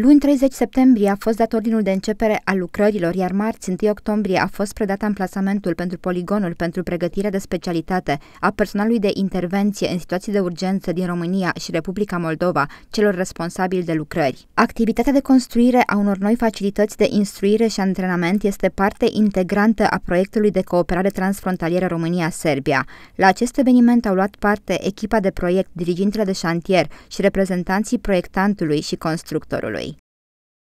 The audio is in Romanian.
Luni 30 septembrie a fost dat ordinul de începere a lucrărilor, iar marți 1 octombrie a fost predat amplasamentul pentru poligonul pentru pregătirea de specialitate a personalului de intervenție în situații de urgență din România și Republica Moldova, celor responsabili de lucrări. Activitatea de construire a unor noi facilități de instruire și antrenament este parte integrantă a proiectului de cooperare transfrontalieră România-Serbia. La acest eveniment au luat parte echipa de proiect, dirigintele de șantier și reprezentanții proiectantului și constructorului.